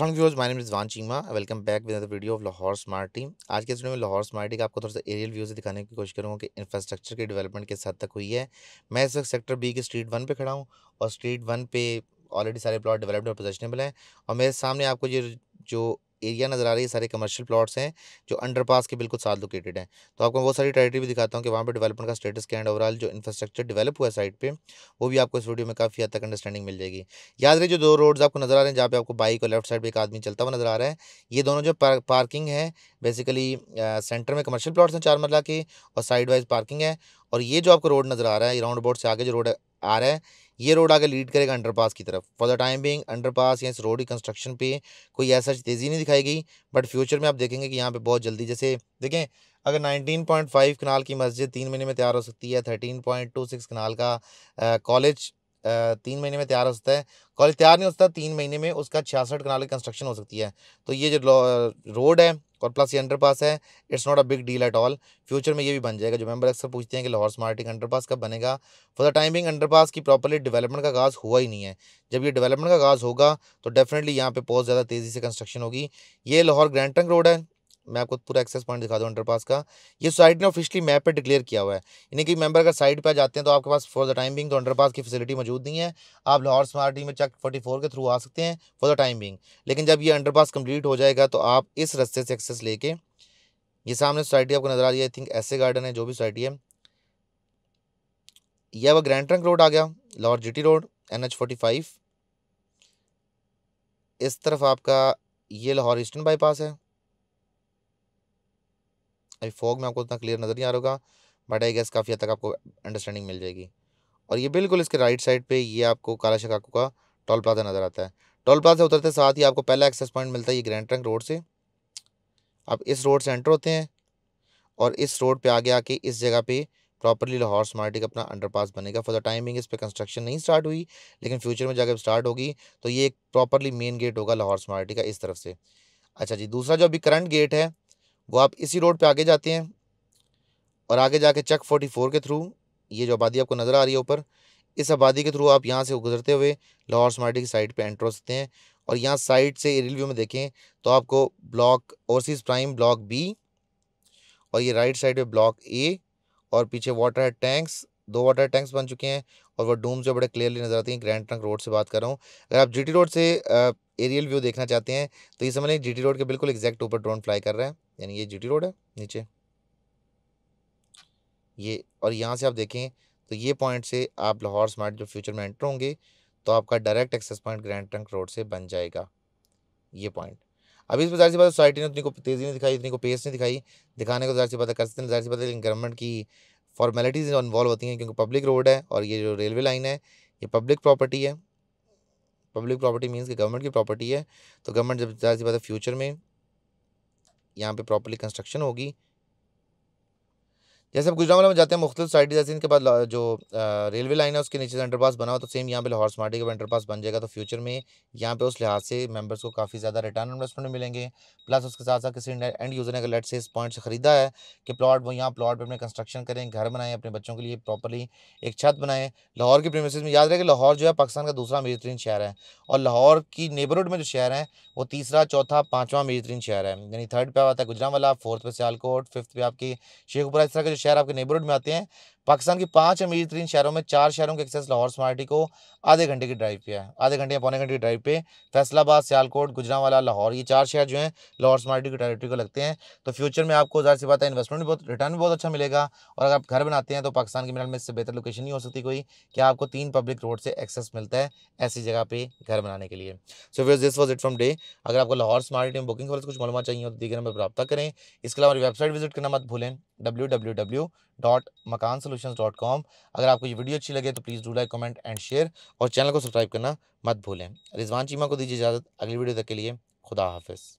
असल views my name Rizwan Cheema welcome back with video of Lahore smart team आज के video में लाहौर स्मार्ट टीम का आपको थोड़ा सा एरियल व्यूज दिखाने की कोशिश करूँगा कि इंफ्रास्ट्रक्चर की डेवलपमेंट किस हद तक हुई है मैं इस वक्त सेक्टर बी के स्ट्रीट वन पे खड़ा हूँ और स्ट्रीट वन पे ऑलरेडी सारे प्लॉट डेवलप्ड और पोजेशनेबल हैं और मेरे सामने आपको ये जो एरिया नज़र आ रही है सारे कमर्शियल प्लॉट्स हैं जो अंडरपास के बिल्कुल साथ लोकेटेड हैं तो आपको वो सारी टेरिटरी भी दिखाता हूँ कि वहाँ पर डेवलपमेंट का स्टेटस क्या एंड ओवरऑल जो इंफ्रास्ट्रक्चर डेवलप हुआ है साइड पर वो भी आपको इस वीडियो में काफ़ी हद तक अंडरस्टैंडिंग मिल जाएगी याद रही जो दो रोड्स आपको नज़र आ रहे हैं जहाँ पे आपको बाइक और लेफ्ट साइड पर एक आदमी चलता हुआ नज़र आ रहा है ये दोनों जो पार्किंग है बेसिकली सेंटर में कमर्शियल प्लाट्स हैं चार मरला की और साइड वाइज पार्किंग है और ये जो आपको रोड नज़र आ रहा है राउंड बोर्ड से आगे जो रोड आ रहा है ये रोड आगे लीड करेगा अंडरपास की तरफ for the time being underpass या इस रोड की कंस्ट्रक्शन पे कोई ऐसा तेज़ी नहीं दिखाई गई बट फ्यूचर में आप देखेंगे कि यहाँ पे बहुत जल्दी जैसे देखें अगर 19.5 कनाल की मस्जिद तीन महीने में तैयार हो सकती है 13.26 कनाल का कॉलेज तीन महीने में तैयार हो सकता है कॉलेज तैयार नहीं हो सकता तीन महीने में उसका छियासठ कनाल की कंस्ट्रक्शन हो सकती है तो ये जो रोड है और प्लस ये अंडरपास है it's not a big deal at all future में ये भी बन जाएगा जो मेंबर अक्सर पूछते हैं कि लाहौर अंडर अंडरपास कब बनेगा फॉर द टाइमिंग अंडरपास की प्रॉपरली डेवलपमेंट का आगाज़ हुआ ही नहीं है जब ये डेवलपमेंट का आगाज़ होगा तो डेफिनेटली यहाँ पे बहुत ज़्यादा तेज़ी से कंस्ट्रक्शन होगी ये लाहौर ग्रैंड ट्रंक रोड है मैं आपको पूरा एक्सेस पॉइंट दिखा दूँ अंडरपास का ये सोसाइटी ने ऑफिशियली मैप पे डिक्लेयर किया हुआ है यानी कि मेंबर अगर साइड पर जाते हैं तो आपके पास फॉर द टाइम बिंग तो अंडरपास की फैसिलिटी मौजूद नहीं है आप लाहौर स्मार्ट में चक फोर्टी फोर के थ्रू आ सकते हैं फॉर द टाइम बिंग लेकिन जब ये अंडर कंप्लीट हो जाएगा तो आप इस रस्ते से एक्सेस लेके ये सामने सोसाइटी आपको नजर आ रही है आई थिंक ऐसे गार्डन है जो भी सोसाइटी है यह वह ग्रैंड ट्रंक रोड आ गया Lahore G road N H forty five इस तरफ आपका ये लाहौर ईस्टर्न बाईपास है अभी फॉग में आपको उतना क्लियर नज़र नहीं आ रहा होगा बट आई गैस काफ़ी हद तक आपको अंडरस्टैंडिंग मिल जाएगी और ये बिल्कुल इसके राइट साइड पे ये आपको काला शकाकू का टोल प्लाजा नज़र आता है टोल प्लाजा उतरते साथ ही आपको पहला एक्सेस पॉइंट मिलता है ये ग्रैंड ट्रंक रोड से आप इस रोड से एंटर होते हैं और इस रोड पर आगे आके इस जगह पर प्रॉपरली लाहौर स्मार्टी का अपना अंडरपास बनेगा फॉर द टाइमिंग इस पर कंस्ट्रक्शन नहीं स्टार्ट हुई लेकिन फ्यूचर में जाकर स्टार्ट होगी तो ये एक प्रॉपरली मेन गेट होगा लाहौर स्मार्टी का इस तरफ से अच्छा जी दूसरा जो अभी करंट गेट है वो आप इसी रोड पे आगे जाते हैं और आगे जाके चक फोर्टी फोर के थ्रू ये जो आबादी आपको नज़र आ रही है ऊपर इस आबादी के थ्रू आप यहाँ से गुजरते हुए लाहौर स्मार्टी की साइड पर एंटर हो सकते हैं और यहाँ साइड से एरियल व्यू में देखें तो आपको block overseas prime block B और ये राइट साइड पे ब्लॉक ए और पीछे वाटर टैंक्स दो वाटर टैंक्स बन चुके हैं और वो डूम्स जो बड़े क्लियरली नज़र आती हैं ग्रैंड ट्रंक रोड से बात कर रहा हूँ अगर आप जीटी रोड से एरियल व्यू देखना चाहते हैं तो ये समझ लें जीटी रोड के बिल्कुल एग्जैक्ट ऊपर ड्रोन फ्लाई कर रहा है यानी ये जी रोड है नीचे ये और यहाँ से आप देखें तो ये पॉइंट से आप लाहौर स्मार्ट जो फ्यूचर में एंटर होंगे तो आपका direct access point grand trunk road से बन जाएगा ये पॉइंट अभी इस बाजार सी बात सोसाइटी ने उतनी को तेज़ी नहीं दिखाई उतनी को पेस नहीं दिखाई दिखाने को ज़ाहिर सी पता कर सकते हैं ज़ाहिर सी पता है गवर्नमेंट की फॉर्मेलिटीज़ इन्वॉल्व होती हैं क्योंकि पब्लिक रोड है और ये जो रेलवे लाइन है ये पब्लिक प्रॉपर्टी है पब्लिक प्रॉपर्टी मीन्स कि गवर्नमेंट की प्रॉपर्टी है तो गवर्नमेंट जब ज़्यादा सी बात है फ्यूचर में यहाँ पे प्रॉपरली कंस्ट्रक्शन होगी जैसे हम गुजरावाला में जाते हैं मुख्तलिफ साइड जैसे इनके बाद जो रेलवे लाइन है उसके नीचे से अंडरपास बना हो तो सेम यहाँ पे लाहौर स्मार्टी का अंडरपास बन जाएगा तो फ्यूचर में यहाँ पे उस लिहाज से मेंबर्स को काफ़ी ज़्यादा रिटर्न इन्वेस्टमेंट मिलेंगे प्लस उसके साथ साथ किसी एंड यूज़र ने अगर लेट से इस पॉइंट से ख़रीदा है कि प्लाट वो यहाँ प्लाट पर अपने कंस्ट्रक्शन करें घर बनाएं अपने बच्चों के लिए प्रॉपरली एक छत बनाएं लाहौर की प्रीमिस में याद रहे कि लाहौर जो है पाकिस्तान का दूसरा मेजरीन शहर है और लाहौर की नेबरहुड में जो शहर है वो तीसरा चौथा पाँचवा अमीर तरीन शहर है यानी थर्ड पे आता है गुजरावाला फोर्थ पे सियालकोट फिफ्थ पे आपकी शेखपुरा इस तरह के शहर आपके नेबरहुड में आते हैं पाकिस्तान के पांच अमीर तरीन शहरों में चार शहरों के एक्सेस लाहौर स्मार्टी को आधे घंटे की ड्राइव पे है आधे घंटे या पौने घंटे की ड्राइव पे फैसलाबाद सियालकोट गुजरावाला लाहौर ये चार शहर जो हैं लाहौर स्मार्टी की टेरेटरी को लगते हैं तो फ्यूचर में आपको ज़्यादा सी बात है इन्वेस्टमेंट भी बहुत रिटर्न भी बहुत अच्छा मिलेगा और अगर आप घर बनाते हैं तो पाकिस्तान के मिनल में इससे बेहतर लोकेशन नहीं हो सकती कोई कि आपको तीन पब्लिक रोड से एक्सेस मिलता है ऐसी जगह पर घर बनाने के लिए सो फिर this was it from day अगर आपको लाहौर स्मार्ट में बुकिंग कुछ मालूम चाहिए तो दीगर नंबर पर रब्ता करें इसके अलावा हमारी वेबसाइट विजिट करना मत भूलें W W W dot Makaan solution dot com अगर आपको ये वीडियो अच्छी लगे तो please do like comment and share और चैनल को सब्सक्राइब करना मत भूलें रिजवान चीमा को दीजिए इजाज़त अगली वीडियो तक के लिए खुदा हाफिज़